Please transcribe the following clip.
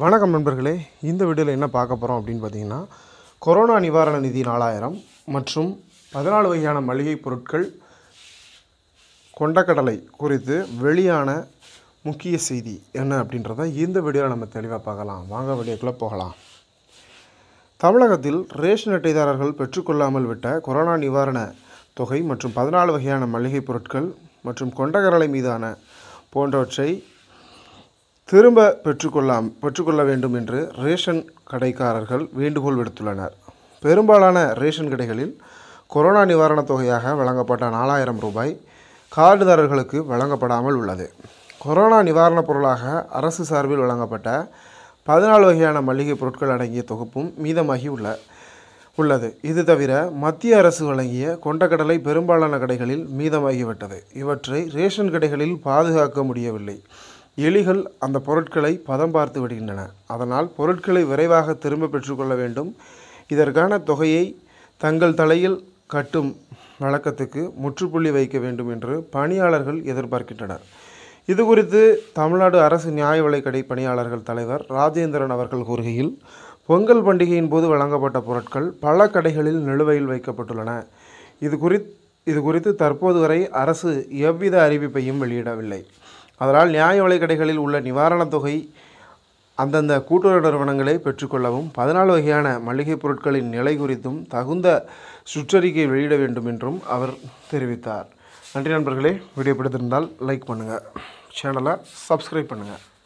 வணக்கம் நண்பர்களே இந்த வீடியோவில் என்ன பார்க்க போகிறோம் அப்படின்னு பார்த்தீங்கன்னா கொரோனா நிவாரண நிதி நாலாயிரம் மற்றும் பதினாலு வகையான மளிகை பொருட்கள் கொண்டக்கடலை குறித்து வெளியான முக்கிய செய்தி என்ன அப்படின்றத இந்த வீடியோவில் நம்ம தெளிவாக பார்க்கலாம் வாங்க வீடியோக்குள்ளே போகலாம் தமிழகத்தில் ரேஷன் அட்டைதாரர்கள் பெற்றுக்கொள்ளாமல் விட்ட கொரோனா நிவாரண தொகை மற்றும் பதினாலு வகையான மளிகை பொருட்கள் மற்றும் கொண்டகரலை மீதான போன்றவற்றை திரும்ப பெற்றுக்கொள்ளாம் பெற்றுக்கொள்ள வேண்டும் என்று ரேஷன் கடைக்காரர்கள் வேண்டுகோள் விடுத்துள்ளனர் பெரும்பாலான ரேஷன் கடைகளில் கொரோனா நிவாரணத் தொகையாக வழங்கப்பட்ட நாலாயிரம் ரூபாய் கார்டுதாரர்களுக்கு வழங்கப்படாமல் உள்ளது கொரோனா நிவாரணப் பொருளாக அரசு சார்பில் வழங்கப்பட்ட பதினாலு வகையான மளிகை பொருட்கள் அடங்கிய தொகுப்பும் மீதமாகி உள்ள உள்ளது இது தவிர மத்திய அரசு வழங்கிய கொண்டக்கடலை பெரும்பாலான கடைகளில் மீதமாகிவிட்டது இவற்றை ரேஷன் கடைகளில் பாதுகாக்க முடியவில்லை எலிகள் அந்த பொருட்களை பதம் பார்த்து விடுகின்றன அதனால் பொருட்களை விரைவாக திரும்ப பெற்றுக்கொள்ள வேண்டும் இதற்கான தொகையை தங்கள் தலையில் கட்டும் வழக்கத்துக்கு முற்றுப்புள்ளி வைக்க வேண்டும் என்று பணியாளர்கள் எதிர்பார்க்கின்றனர் இது குறித்து தமிழ்நாடு அரசு நியாய விலைக்கடை பணியாளர்கள் தலைவர் ராஜேந்திரன் அவர்கள் கூறுகையில் பொங்கல் பண்டிகையின் போது வழங்கப்பட்ட பொருட்கள் பல கடைகளில் நிலுவையில் வைக்கப்பட்டுள்ளன இது குறித் இது குறித்து தற்போது வரை அரசு எவ்வித அறிவிப்பையும் வெளியிடவில்லை அதனால் நியாய கடைகளில் உள்ள நிவாரணத் தொகை அந்தந்த கூட்டுறவு நிறுவனங்களை பெற்றுக்கொள்ளவும் பதினாலு வகையான மளிகைப் பொருட்களின் நிலை குறித்தும் தகுந்த சுற்றறிக்கை வெளியிட வேண்டும் என்றும் அவர் தெரிவித்தார் நன்றி நண்பர்களே வீடியோ பிடித்திருந்தால் லைக் பண்ணுங்கள் சேனலை சப்ஸ்கிரைப் பண்ணுங்கள்